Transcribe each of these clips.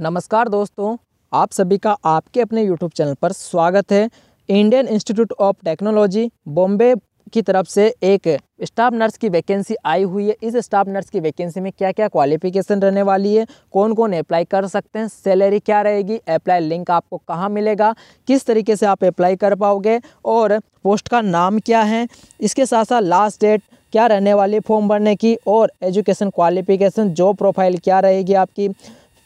नमस्कार दोस्तों आप सभी का आपके अपने YouTube चैनल पर स्वागत है Indian Institute of Technology Bombay की तरफ से एक स्टाफ नर्स की वैकेंसी आई हुई है इस स्टाफ नर्स की वैकेंसी में क्या क्या क्वालिफिकेशन रहने वाली है कौन कौन अप्लाई कर सकते हैं सैलरी क्या रहेगी अप्लाई लिंक आपको कहाँ मिलेगा किस तरीके से आप अप्लाई कर पाओगे और पोस्ट का नाम क्या है इसके साथ साथ लास्ट डेट क्या रहने वाली फॉर्म भरने की और एजुकेशन क्वालिफिकेशन जॉब प्रोफाइल क्या रहेगी आपकी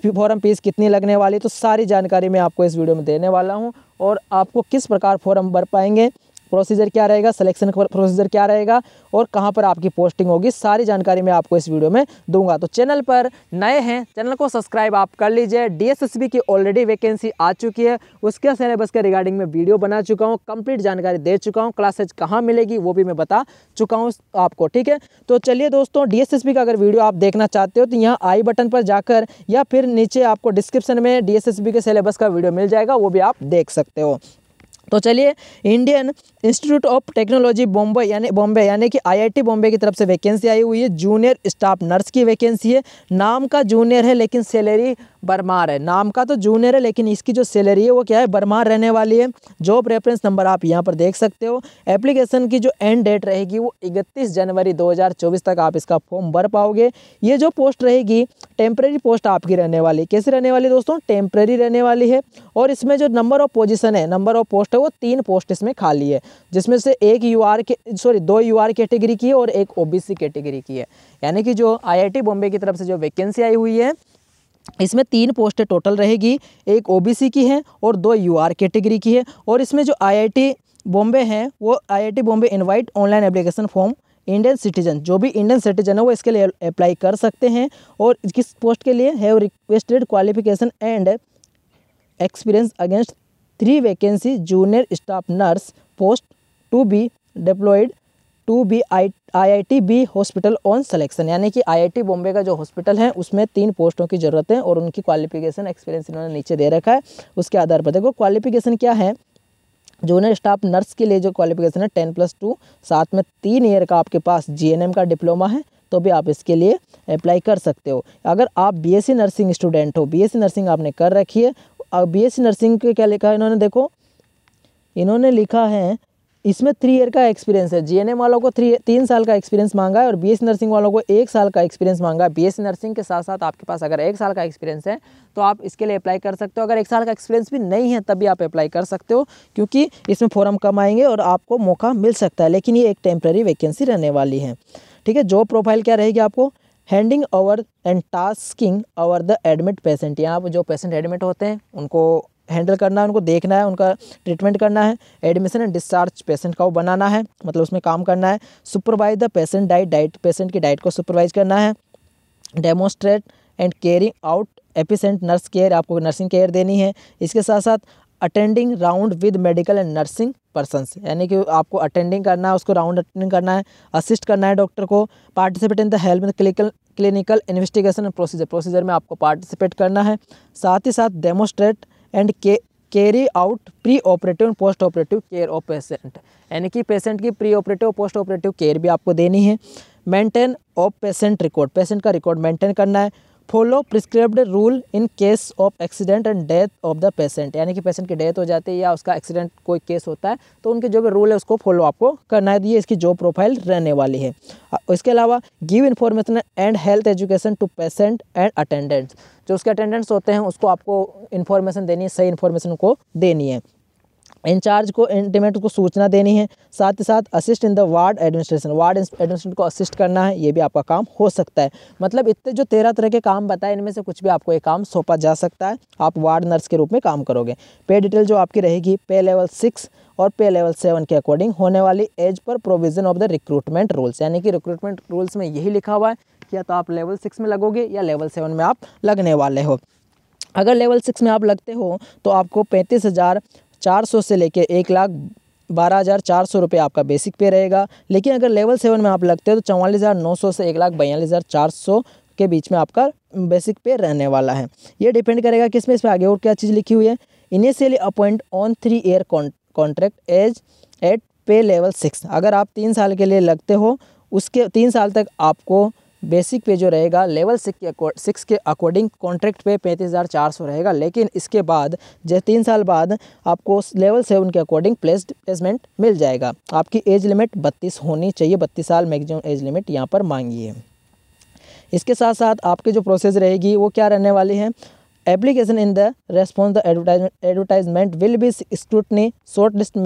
फॉरम फीस कितनी लगने वाली तो सारी जानकारी मैं आपको इस वीडियो में देने वाला हूँ और आपको किस प्रकार फॉरम भर पाएंगे प्रोसीजर क्या रहेगा सिलेक्शन प्रोसीजर क्या रहेगा और कहाँ पर आपकी पोस्टिंग होगी सारी जानकारी मैं आपको इस वीडियो में दूंगा तो चैनल पर नए हैं चैनल को सब्सक्राइब आप कर लीजिए डीएसएसबी की ऑलरेडी वैकेंसी आ चुकी है उसके सिलेबस के रिगार्डिंग मैं वीडियो बना चुका हूँ कंप्लीट जानकारी दे चुका हूँ क्लासेज कहाँ मिलेगी वो भी मैं बता चुका हूँ आपको ठीक है तो चलिए दोस्तों डी का अगर वीडियो आप देखना चाहते हो तो यहाँ आई बटन पर जाकर या फिर नीचे आपको डिस्क्रिप्शन में डी के सिलेबस का वीडियो मिल जाएगा वो भी आप देख सकते हो तो चलिए Indian Institute of Technology Bombay यानी बॉम्बे यानी कि आईआईटी बॉम्बे की तरफ से वैकेंसी आई हुई है जूनियर स्टाफ नर्स की वैकेंसी है नाम का जूनियर है लेकिन सैलरी बरमार है नाम का तो जूनियर है लेकिन इसकी जो सैलरी है वो क्या है बरमार रहने वाली है जॉब रेफरेंस नंबर आप यहाँ पर देख सकते हो एप्लीकेशन की जो एंड डेट रहेगी वो इकतीस जनवरी दो तक आप इसका फॉर्म भर पाओगे ये जो पोस्ट रहेगी टेम्प्रेरी पोस्ट आपकी रहने वाली कैसी रहने वाली दोस्तों टेम्प्रेरी रहने वाली है और इसमें जो नंबर ऑफ पोजिशन है नंबर ऑफ पोस्ट है तो वो तीन पोस्ट इसमें खाली है जिसमें से एक यू आर के सॉरी दो यू आर कैटेगरी की है और एक ओ बी सी कैटेगरी की है यानी कि जो आई बॉम्बे की तरफ से जो वैकेंसी आई हुई है इसमें तीन पोस्टें टोटल रहेगी एक ओबीसी की है और दो यूआर कैटेगरी की है और इसमें जो आईआईटी बॉम्बे हैं वो IIT Bombay invite online application form Indian citizen जो भी इंडियन सिटीजन है वो इसके लिए अप्लाई कर सकते हैं और किस पोस्ट के लिए have requested qualification and experience against three vacancy junior staff nurse post to be deployed to be I I I T B hospital on selection यानी कि आईआईटी बॉम्बे का जो हॉस्पिटल है उसमें तीन पोस्टों की ज़रूरत है और उनकी क्वालिफिकेशन एक्सपीरियंस इन्होंने नीचे दे रखा है उसके आधार पर देखो क्वालिफिकेशन क्या है जूनियर स्टाफ नर्स के लिए जो क्वालिफिकेशन है टेन प्लस टू साथ में तीन ईयर का आपके पास जीएनएम का डिप्लोमा है तो भी आप इसके लिए अप्लाई कर सकते हो अगर आप बीएससी नर्सिंग स्टूडेंट हो बीएससी नर्सिंग आपने कर रखी है बी एस नर्सिंग के क्या लिखा है इन्होंने देखो इन्होंने लिखा है इसमें थ्री ईयर का एक्सपीरियंस है जीएनएम वालों को थ्री तीन साल का एक्सपीरियंस मांगा है और बीएससी नर्सिंग वालों को एक साल का एक्सपीरियंस मांगा है बीएससी नर्सिंग के साथ साथ आपके पास अगर एक साल का एक्सपीरियंस है तो आप इसके लिए अप्लाई कर सकते हो अगर एक साल का एक्सपीरियंस भी नहीं है तभी आप अप्लाई कर सकते हो क्योंकि इसमें फॉर्म कम आएंगे और आपको मौका मिल सकता है लेकिन ये एक टेम्प्रेरी वैकेंसी रहने वाली है ठीक है जॉब प्रोफाइल क्या रहेगी आपको handing over and tasking over the admit patient यहाँ पर जो पेशेंट एडमिट होते हैं उनको हैंडल करना है उनको देखना है उनका ट्रीटमेंट करना है एडमिशन एंड डिस्चार्ज पेशेंट का वो बनाना है मतलब उसमें काम करना है supervise the patient diet diet patient की डाइट को सुपरवाइज करना है demonstrate and caring out a patient nurse care आपको नर्सिंग केयर देनी है इसके साथ साथ attending round with medical and nursing person यानी कि आपको अटेंडिंग करना है उसको राउंड अटेंडिंग करना है असिस्ट करना है डॉक्टर को participate in the help in clinical clinical investigation and procedure procedure में आपको पार्टिसिपेट करना है साथ ही साथ डेमोस्ट्रेट एंड के carry out pre operative and post operative care of patient यानी कि पेशेंट की pre operative post operative care भी आपको देनी है maintain of patient record patient का रिकॉर्ड मेंटेन करना है follow prescribed rule in case of accident and death of the patient यानी कि पेशेंट की डेथ हो जाती है या उसका एक्सीडेंट कोई केस होता है तो उनके जो भी रूल है उसको फॉलो आपको करना है तो ये इसकी जॉब प्रोफाइल रहने वाली है इसके अलावा give information and health education to patient and attendants जो उसके अटेंडेंट्स होते हैं उसको आपको इन्फॉर्मेशन देनी है सही इन्फॉर्मेशन को देनी है इंचार्ज को इंटीमेट को सूचना देनी है साथ ही साथ assist in the ward administration ward administration को असिस्ट करना है ये भी आपका काम हो सकता है मतलब इतने जो तेरह तरह के काम बताए इनमें से कुछ भी आपको ये काम सौंपा जा सकता है आप वार्ड नर्स के रूप में काम करोगे पे डिटेल जो आपकी रहेगी पे लेवल सिक्स और पे लेवल सेवन के अकॉर्डिंग होने वाली एज पर provision of the recruitment rules यानी कि रिक्रूटमेंट रूल्स में यही लिखा हुआ है कि या तो आप लेवल सिक्स में लगोगे या लेवल सेवन में आप लगने वाले हो अगर लेवल सिक्स में आप लगते हो तो आपको पैंतीस हज़ार चार सौ से लेके एक लाख बारह हज़ार चार सौ रुपये आपका बेसिक पे रहेगा लेकिन अगर लेवल सेवन में आप लगते हो तो चौवालीस हज़ार नौ सौ से एक लाख बयालीस हज़ार चार सौ के बीच में आपका बेसिक पे रहने वाला है ये डिपेंड करेगा किसमें इसमें आगे और क्या चीज़ लिखी हुई है initially appoint on three year contract age at pay level six अगर आप तीन साल के लिए लगते हो उसके तीन साल तक आपको बेसिक पे जो रहेगा लेवल सिक्स के सिक्स के अकॉर्डिंग कॉन्ट्रैक्ट पे पैंतीस हज़ार चार सौ रहेगा लेकिन इसके बाद जो तीन साल बाद आपको लेवल सेवन के अकॉर्डिंग प्लेस्ड प्लेसमेंट मिल जाएगा आपकी एज लिमिट बत्तीस होनी चाहिए बत्तीस साल मैक्सिमम एज लिमिट यहाँ पर मांगी है इसके साथ साथ आपकी जो प्रोसेस रहेगी वो क्या रहने वाली है application in the response the advertisement will be scrutiny shortlist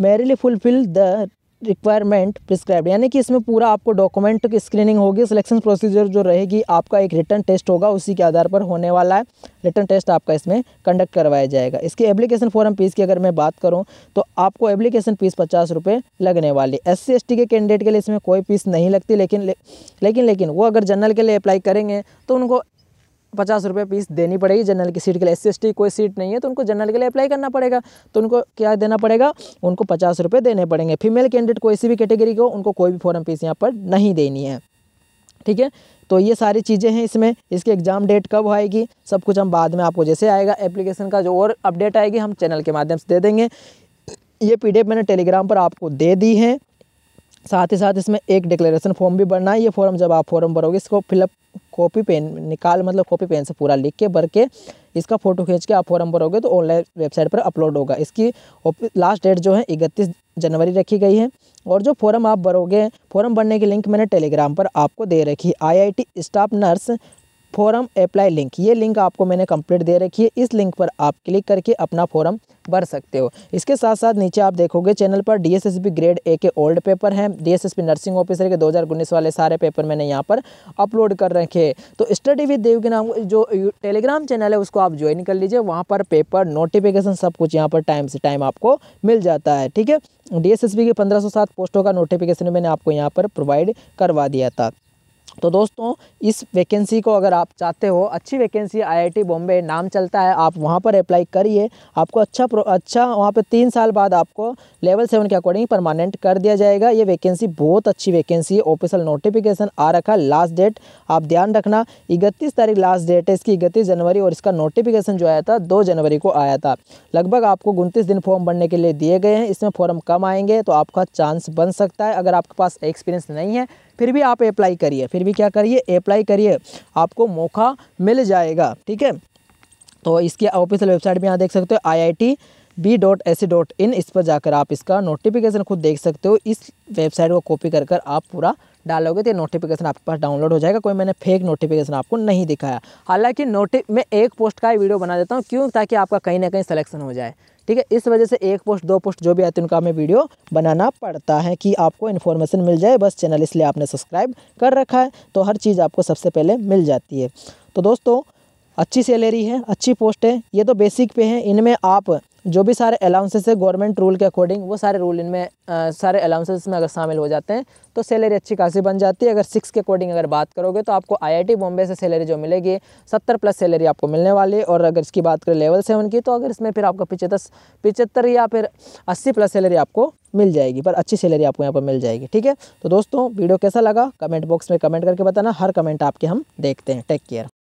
merely fulfil the requirement prescribe यानी कि इसमें पूरा आपको डॉक्यूमेंट की स्क्रीनिंग होगी सिलेक्शन प्रोसीजर जो रहेगी आपका एक रिटर्न टेस्ट होगा उसी के आधार पर होने वाला है रिटर्न टेस्ट आपका इसमें कंडक्ट करवाया जाएगा इसके एप्लीकेशन फॉरम फीस की अगर मैं बात करूँ तो आपको एप्लीकेशन फीस पचास रुपये लगने वाली एस सी के कैंडिडेट के लिए इसमें कोई फीस नहीं लगती लेकिन लेकिन लेकिन वो अगर जनरल के लिए अप्लाई करेंगे तो उनको पचास रुपये फीस देनी पड़ेगी जनरल की सीट के लिए एस कोई सीट नहीं है तो उनको जनरल के लिए अप्लाई करना पड़ेगा तो उनको क्या देना पड़ेगा उनको पचास रुपये देने पड़ेंगे फीमेल कैंडिडेट कोई सी भी कैटेगरी को उनको कोई भी फॉरम फीस यहाँ पर नहीं देनी है ठीक है तो ये सारी चीज़ें हैं इसमें इसके एग्ज़ाम डेट कब आएगी सब कुछ हम बाद में आपको जैसे आएगा एप्लीकेशन का जो और अपडेट आएगी हम चैनल के माध्यम से दे देंगे ये पी मैंने टेलीग्राम पर आपको दे दी है साथ ही साथ इसमें एक डिक्लेरेशन फॉर्म भी भरना है ये फॉर्म जब आप फॉर्म भरोगे इसको फिलअप कॉपी पेन निकाल मतलब कॉपी पेन से पूरा लिख के भर के इसका फोटो खींच के आप फॉर्म भरोगे तो ऑनलाइन वेबसाइट पर अपलोड होगा इसकी लास्ट डेट जो है इकतीस जनवरी रखी गई है और जो फॉर्म आप भरोगे फॉर्म भरने की लिंक मैंने टेलीग्राम पर आपको दे रखी है आई staff nurse form apply link ये लिंक आपको मैंने कंप्लीट दे रखी है इस लिंक पर आप क्लिक करके अपना फॉरम भर सकते हो इसके साथ साथ नीचे आप देखोगे चैनल पर बी ग्रेड ए के ओल्ड पेपर हैं डीएसएसबी नर्सिंग ऑफिसर के उन्नीस वाले सारे पेपर मैंने यहाँ पर अपलोड कर रखे तो स्टडी विद देव के नाम जो टेलीग्राम चैनल है उसको आप ज्वाइन कर लीजिए वहाँ पर पेपर नोटिफिकेशन सब कुछ यहाँ पर टाइम से टाइम आपको मिल जाता है ठीक है डी के पंद्रह पोस्टों का नोटिफिकेशन मैंने आपको यहाँ पर प्रोवाइड करवा दिया था तो दोस्तों इस वैकेंसी को अगर आप चाहते हो अच्छी वैकेंसी आईआईटी बॉम्बे नाम चलता है आप वहाँ पर अप्लाई करिए आपको अच्छा अच्छा वहाँ पर तीन साल बाद आपको लेवल सेवन के अकॉर्डिंग परमानेंट कर दिया जाएगा ये वैकेंसी बहुत अच्छी वैकेंसी है ऑफिशियल नोटिफिकेशन आ रखा लास्ट डेट आप ध्यान रखना इकतीस तारीख लास्ट डेट है इसकी इकतीस जनवरी और इसका नोटिफिकेशन जो आया था दो जनवरी को आया था लगभग आपको उनतीस दिन फॉर्म भरने के लिए दिए गए हैं इसमें फॉर्म कम आएंगे तो आपका चांस बन सकता है अगर आपके पास एक्सपीरियंस नहीं है फिर भी आप अप्लाई करिए फिर भी क्या करिए अप्लाई करिए आपको मौका मिल जाएगा ठीक है तो इसकी ऑफिशियल वेबसाइट भी यहाँ देख सकते हो I B dot S C dot in इस पर जाकर आप इसका नोटिफिकेशन खुद देख सकते हो इस वेबसाइट को कॉपी कर कर आप पूरा डालोगे तो नोटिफिकेशन आपके पास डाउनलोड हो जाएगा कोई मैंने फेक नोटिफिकेशन आपको नहीं दिखाया हालांकि नोटि मैं एक पोस्ट का ही वीडियो बना देता हूँ क्यों ताकि आपका कहीं ना कहीं सलेक्शन हो जाए ठीक है इस वजह से एक पोस्ट दो पोस्ट जो भी आते हैं उनका हमें वीडियो बनाना पड़ता है कि आपको इन्फॉर्मेशन मिल जाए बस चैनल इसलिए आपने सब्सक्राइब कर रखा है तो हर चीज़ आपको सबसे पहले मिल जाती है तो दोस्तों अच्छी सैलरी है अच्छी पोस्ट है ये तो बेसिक पे है इनमें आप जो भी सारे अलाउंसेस है गवर्नमेंट रूल के अकॉर्डिंग वो सारे रूल इनमें सारे अलाउंसेस में अगर शामिल हो जाते हैं तो सैलरी अच्छी खासी बन जाती है अगर सिक्स के अकॉर्डिंग अगर बात करोगे तो आपको आईआईटी बॉम्बे से सैलरी जो मिलेगी सत्तर प्लस सैलरी आपको मिलने वाली है और अगर इसकी बात करें लेवल सेवन की तो अगर इसमें फिर आपको पिचहत्तर पिचहत्तर या फिर अस्सी प्लस सैलरी आपको मिल जाएगी पर अच्छी सैलरी आपको यहाँ पर मिल जाएगी ठीक है तो दोस्तों वीडियो कैसा लगा कमेंट बॉक्स में कमेंट करके बताना हर कमेंट आपके हम देखते हैं टेक केयर